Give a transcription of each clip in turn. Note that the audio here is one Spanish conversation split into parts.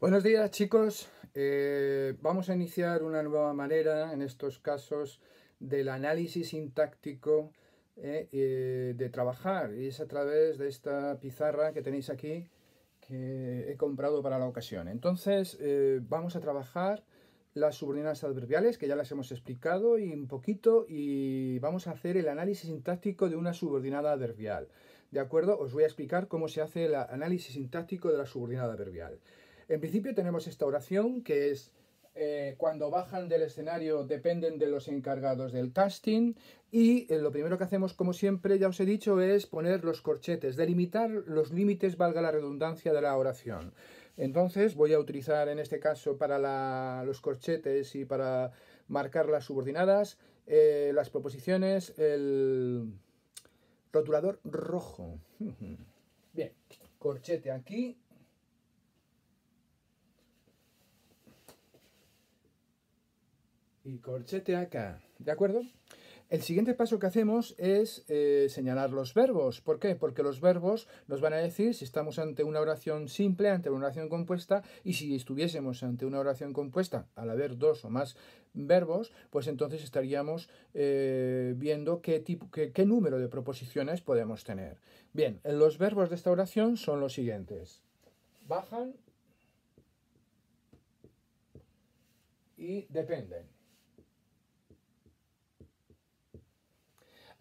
Buenos días chicos, eh, vamos a iniciar una nueva manera en estos casos del análisis sintáctico eh, eh, de trabajar y es a través de esta pizarra que tenéis aquí que he comprado para la ocasión. Entonces vamos a trabajar las subordinadas adverbiales que ya las hemos explicado y un poquito y vamos a hacer el análisis sintáctico de una subordinada adverbial. De acuerdo, os voy a explicar cómo se hace el análisis sintáctico de la subordinada adverbial. En principio tenemos esta oración que es eh, cuando bajan del escenario dependen de los encargados del casting y eh, lo primero que hacemos como siempre ya os he dicho es poner los corchetes, delimitar los límites valga la redundancia de la oración. Entonces voy a utilizar en este caso para los corchetes y para marcar las subordinadas eh, las proposiciones el rotulador rojo. Bien, corchete aquí, y corchete acá, ¿de acuerdo? El siguiente paso que hacemos es eh, señalar los verbos. ¿Por qué? Porque los verbos nos van a decir si estamos ante una oración simple, ante una oración compuesta, y si estuviésemos ante una oración compuesta, al haber dos o más verbos, pues entonces estaríamos eh, viendo qué, tipo, qué número de proposiciones podemos tener. Bien, los verbos de esta oración son los siguientes. Bajan y dependen.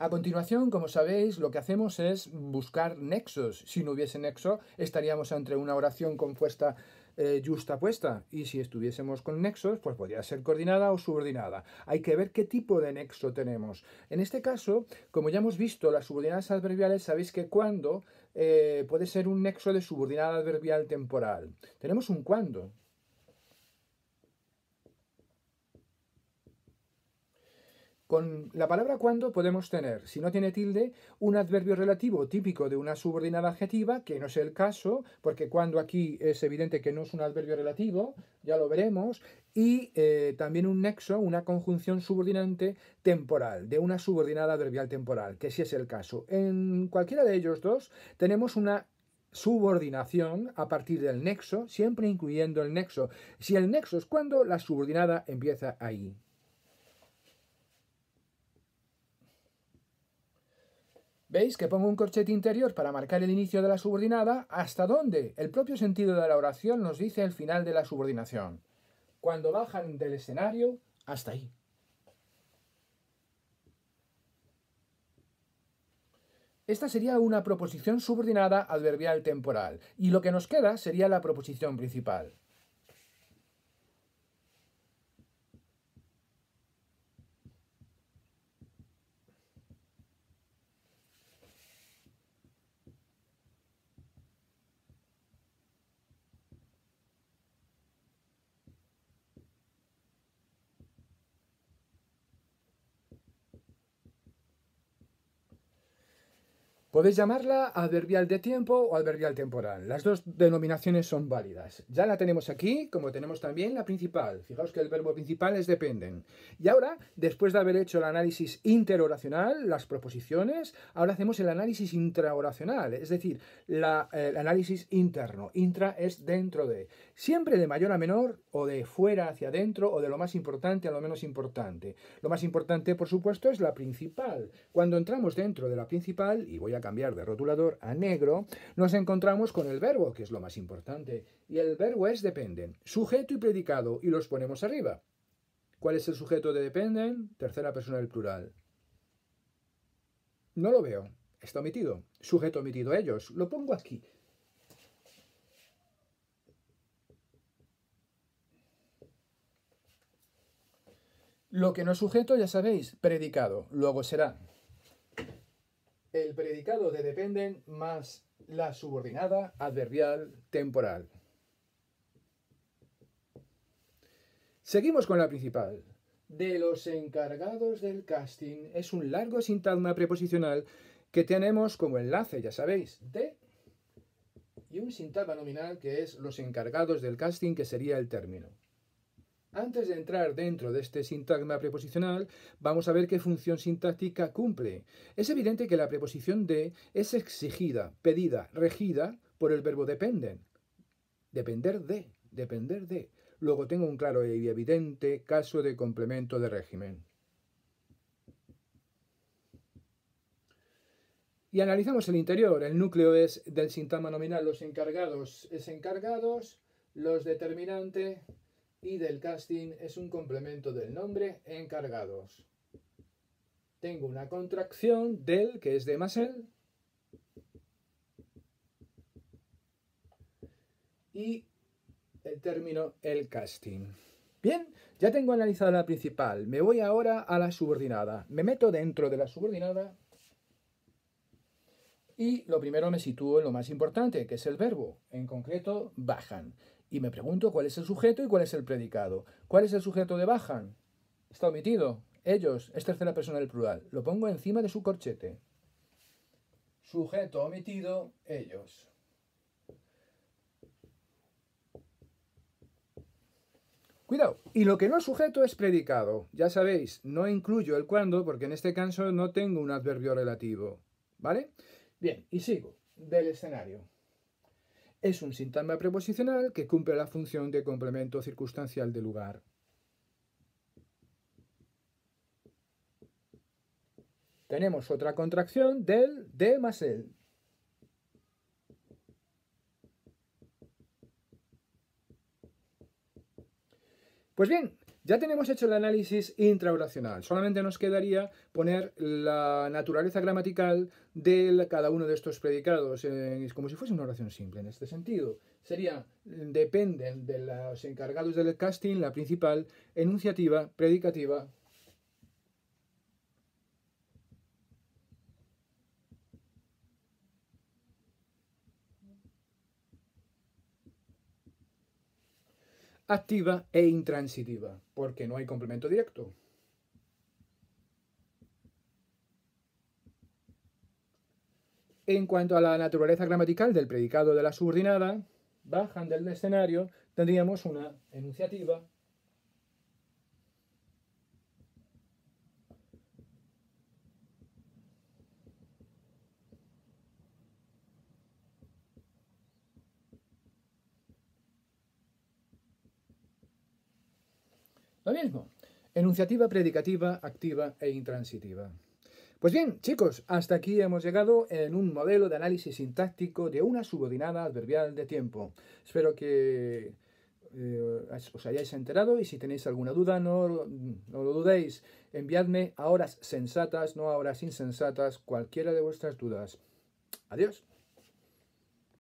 A continuación, como sabéis, lo que hacemos es buscar nexos. Si no hubiese nexo, estaríamos entre una oración compuesta eh, justa puesta. Y si estuviésemos con nexos, pues podría ser coordinada o subordinada. Hay que ver qué tipo de nexo tenemos. En este caso, como ya hemos visto, las subordinadas adverbiales, sabéis que cuando eh, puede ser un nexo de subordinada adverbial temporal. Tenemos un cuando. Con la palabra cuando podemos tener, si no tiene tilde, un adverbio relativo típico de una subordinada adjetiva, que no es el caso, porque cuando aquí es evidente que no es un adverbio relativo, ya lo veremos, y eh, también un nexo, una conjunción subordinante temporal, de una subordinada adverbial temporal, que sí es el caso. En cualquiera de ellos dos tenemos una subordinación a partir del nexo, siempre incluyendo el nexo. Si el nexo es cuando, la subordinada empieza ahí. ¿Veis que pongo un corchete interior para marcar el inicio de la subordinada? ¿Hasta dónde? El propio sentido de la oración nos dice el final de la subordinación. Cuando bajan del escenario, hasta ahí. Esta sería una proposición subordinada adverbial temporal, y lo que nos queda sería la proposición principal. Podéis llamarla adverbial de tiempo o adverbial temporal. Las dos denominaciones son válidas. Ya la tenemos aquí, como tenemos también la principal. Fijaos que el verbo principal es dependen. Y ahora, después de haber hecho el análisis interoracional, las proposiciones, ahora hacemos el análisis intraoracional, es decir, el análisis interno. Intra es dentro de. Siempre de mayor a menor o de fuera hacia adentro o de lo más importante a lo menos importante. Lo más importante, por supuesto, es la principal. Cuando entramos dentro de la principal, y voy a cambiar de rotulador a negro, nos encontramos con el verbo, que es lo más importante. Y el verbo es dependen, sujeto y predicado, y los ponemos arriba. ¿Cuál es el sujeto de dependen? Tercera persona del plural. No lo veo. Está omitido. Sujeto omitido ellos. Lo pongo aquí. Lo que no es sujeto, ya sabéis, predicado. Luego será predicado de dependen más la subordinada adverbial temporal. Seguimos con la principal. De los encargados del casting es un largo sintagma preposicional que tenemos como enlace, ya sabéis, de y un sintagma nominal que es los encargados del casting, que sería el término. Antes de entrar dentro de este sintagma preposicional, vamos a ver qué función sintáctica cumple. Es evidente que la preposición de es exigida, pedida, regida por el verbo dependen. Depender de, depender de. Luego tengo un claro y evidente caso de complemento de régimen. Y analizamos el interior. El núcleo es del sintagma nominal los encargados es encargados, los determinantes y del casting es un complemento del nombre encargados. Tengo una contracción del, que es de el, y el término el casting. Bien, ya tengo analizada la principal. Me voy ahora a la subordinada. Me meto dentro de la subordinada y lo primero me sitúo en lo más importante, que es el verbo, en concreto bajan. Y me pregunto cuál es el sujeto y cuál es el predicado. ¿Cuál es el sujeto de bajan? Está omitido. Ellos es tercera persona del plural. Lo pongo encima de su corchete. Sujeto omitido, ellos. Cuidado. Y lo que no es sujeto es predicado. Ya sabéis, no incluyo el cuando porque en este caso no tengo un adverbio relativo. ¿Vale? Bien, y sigo. Del escenario. Es un sintagma preposicional que cumple la función de complemento circunstancial de lugar. Tenemos otra contracción del D más el. Pues bien, ya tenemos hecho el análisis intraoracional. solamente nos quedaría poner la naturaleza gramatical de cada uno de estos predicados, es como si fuese una oración simple en este sentido. Sería, dependen de los encargados del casting, la principal, enunciativa, predicativa, activa e intransitiva, porque no hay complemento directo. En cuanto a la naturaleza gramatical del predicado de la subordinada, bajan del escenario, tendríamos una enunciativa mismo. Enunciativa, predicativa, activa e intransitiva. Pues bien, chicos, hasta aquí hemos llegado en un modelo de análisis sintáctico de una subordinada adverbial de tiempo. Espero que eh, os hayáis enterado y si tenéis alguna duda, no, no lo dudéis. Enviadme a horas sensatas, no a horas insensatas, cualquiera de vuestras dudas. Adiós.